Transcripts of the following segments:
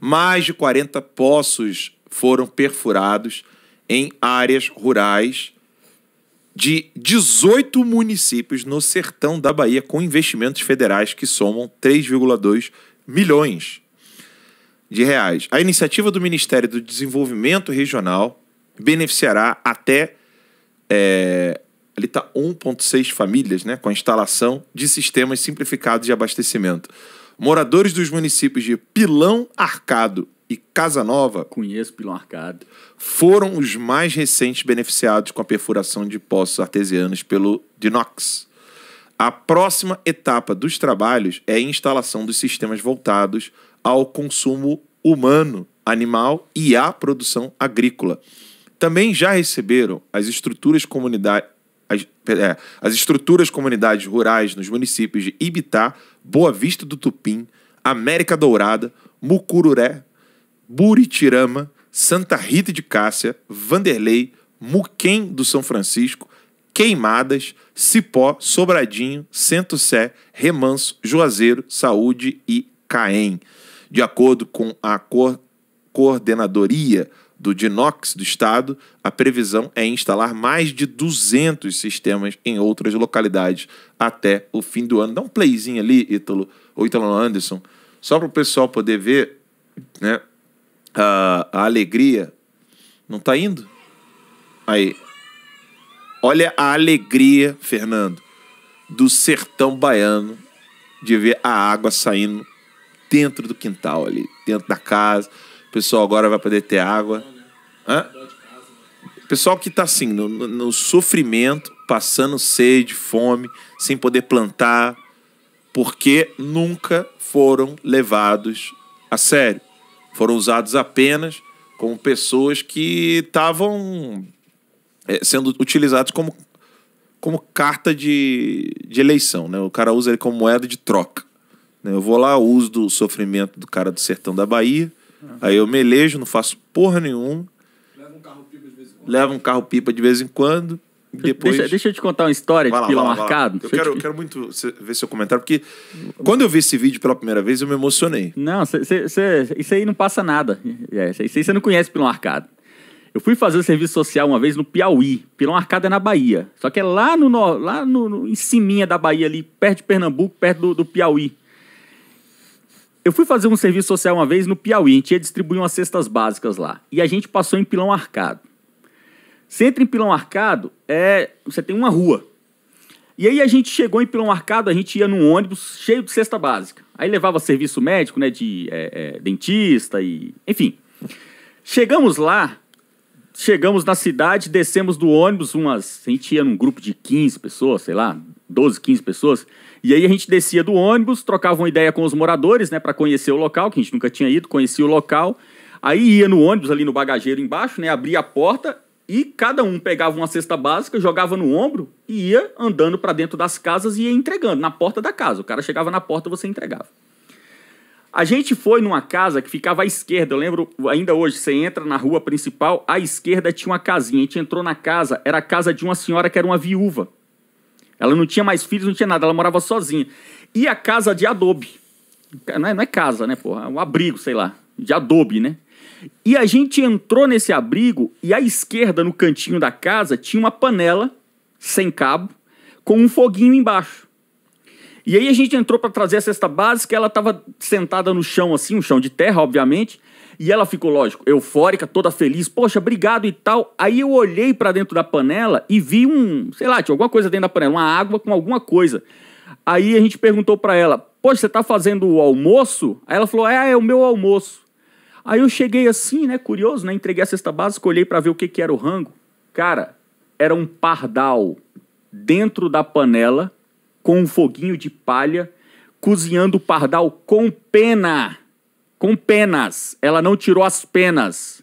mais de 40 poços foram perfurados em áreas rurais de 18 municípios no sertão da Bahia, com investimentos federais que somam 3,2 milhões de reais. A iniciativa do Ministério do Desenvolvimento Regional beneficiará até é, ali está 1,6 famílias, né, com a instalação de sistemas simplificados de abastecimento. Moradores dos municípios de Pilão Arcado e Casa Nova. Conheço Pilão Arcado. Foram os mais recentes beneficiados com a perfuração de poços artesianos pelo Dinox. A próxima etapa dos trabalhos é a instalação dos sistemas voltados ao consumo humano, animal e à produção agrícola. Também já receberam as estruturas comunidade, as, é, as estruturas comunidades rurais nos municípios de Ibitá, Boa Vista do Tupim, América Dourada, Mucururé, Buritirama, Santa Rita de Cássia, Vanderlei, Muquém do São Francisco, Queimadas, Cipó, Sobradinho, Sento Sé, Remanso, Juazeiro, Saúde e Caém. De acordo com a co coordenadoria do DINOX do estado, a previsão é instalar mais de 200 sistemas em outras localidades até o fim do ano. Dá um playzinho ali, Ítalo, ou Ítalo Anderson, só para o pessoal poder ver né, a, a alegria. Não está indo? Aí. Olha a alegria, Fernando, do sertão baiano de ver a água saindo dentro do quintal ali, dentro da casa o pessoal agora vai poder ter água. Hã? Pessoal que está assim, no, no, sofrimento, passando sede, fome, sem poder plantar, porque nunca foram levados a sério. Foram usados apenas como pessoas que estavam é, sendo utilizados como, como carta de, de eleição. Né? O cara usa ele como moeda de troca. Né? Eu vou lá, uso do sofrimento do cara do sertão da Bahia, Aí eu melejo, não faço porra nenhuma. Leva um carro pipa de vez em quando. Leva um carro pipa de vez em quando. Depois... Deixa, deixa eu te contar uma história vai de pila marcado. Eu quero, te... eu quero muito ver seu comentário, porque quando eu vi esse vídeo pela primeira vez, eu me emocionei. Não, cê, cê, cê, isso aí não passa nada. É, isso aí você não conhece pila marcado. Eu fui fazer serviço social uma vez no Piauí. Pilão Arcado é na Bahia. Só que é lá, no, lá no, no, em Ciminha da Bahia, ali, perto de Pernambuco, perto do, do Piauí. Eu fui fazer um serviço social uma vez no Piauí, a gente ia distribuir umas cestas básicas lá. E a gente passou em Pilão Arcado. Você entra em Pilão Arcado, é, você tem uma rua. E aí a gente chegou em Pilão Arcado, a gente ia num ônibus cheio de cesta básica. Aí levava serviço médico, né, de é, é, dentista e... Enfim. Chegamos lá, chegamos na cidade, descemos do ônibus umas... A gente ia num grupo de 15 pessoas, sei lá, 12, 15 pessoas. E aí a gente descia do ônibus, trocava uma ideia com os moradores, né, para conhecer o local, que a gente nunca tinha ido, conhecia o local. Aí ia no ônibus ali no bagageiro embaixo, né, abria a porta e cada um pegava uma cesta básica, jogava no ombro e ia andando para dentro das casas e ia entregando na porta da casa. O cara chegava na porta, você entregava. A gente foi numa casa que ficava à esquerda. Eu lembro ainda hoje, você entra na rua principal, à esquerda tinha uma casinha. A gente entrou na casa, era a casa de uma senhora que era uma viúva. Ela não tinha mais filhos, não tinha nada, ela morava sozinha. E a casa de adobe. Não é, não é casa, né, porra? É um abrigo, sei lá. De adobe, né? E a gente entrou nesse abrigo e à esquerda, no cantinho da casa, tinha uma panela sem cabo com um foguinho embaixo. E aí a gente entrou para trazer a cesta básica, ela estava sentada no chão assim, um chão de terra, obviamente, e ela ficou, lógico, eufórica, toda feliz, poxa, obrigado e tal. Aí eu olhei para dentro da panela e vi um, sei lá, tinha alguma coisa dentro da panela, uma água com alguma coisa. Aí a gente perguntou para ela, poxa, você tá fazendo o almoço? Aí ela falou, é, é o meu almoço. Aí eu cheguei assim, né, curioso, né, entreguei a cesta básica, olhei para ver o que que era o rango. Cara, era um pardal dentro da panela com um foguinho de palha, cozinhando pardal com pena. Com penas. Ela não tirou as penas.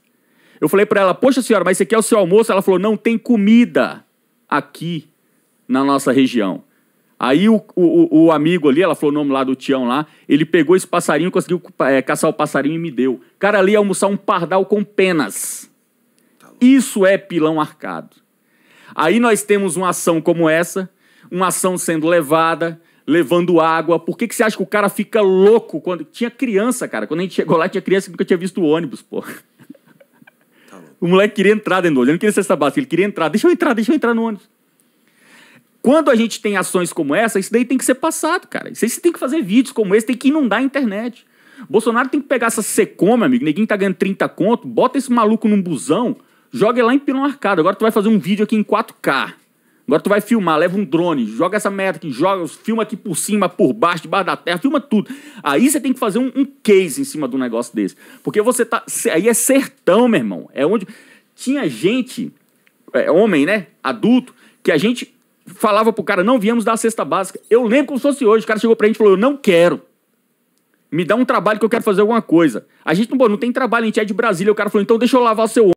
Eu falei para ela: Poxa senhora, mas aqui é o seu almoço? Ela falou: Não tem comida aqui na nossa região. Aí o, o, o, amigo ali, ela falou o nome lá do Tião lá, ele pegou esse passarinho, conseguiu é, caçar o passarinho e me deu. Cara, ali ia é almoçar um pardal com penas. Tá Isso é pilão arcado. Aí nós temos uma ação como essa, uma ação sendo levada, levando água. Por que, que você acha que o cara fica louco quando. Tinha criança, cara. Quando a gente chegou lá, tinha criança que nunca tinha visto o ônibus, pô. Tá o moleque queria entrar dentro do ônibus. Ele não queria cesta básica, ele queria entrar. Deixa eu entrar, deixa eu entrar no ônibus. Quando a gente tem ações como essa, isso daí tem que ser passado, cara. Isso aí você tem que fazer vídeos como esse, tem que inundar a internet. Bolsonaro tem que pegar essa meu amigo. Ninguém tá ganhando 30 conto, bota esse maluco num busão, joga lá em Pilão Arcado. Agora tu vai fazer um vídeo aqui em 4K. Agora tu vai filmar, leva um drone, joga essa merda aqui, joga, filma aqui por cima, por baixo, debaixo da terra, filma tudo. Aí você tem que fazer um, um case em cima do negócio desse. Porque você tá. Aí é sertão, meu irmão. É onde. Tinha gente, é, homem, né? Adulto, que a gente falava pro cara, não viemos dar a cesta básica. Eu lembro como se fosse hoje. O cara chegou pra gente e falou: Eu não quero. Me dá um trabalho que eu quero fazer alguma coisa. A gente não, pô, não tem trabalho, a gente é de Brasília. O cara falou: Então deixa eu lavar o seu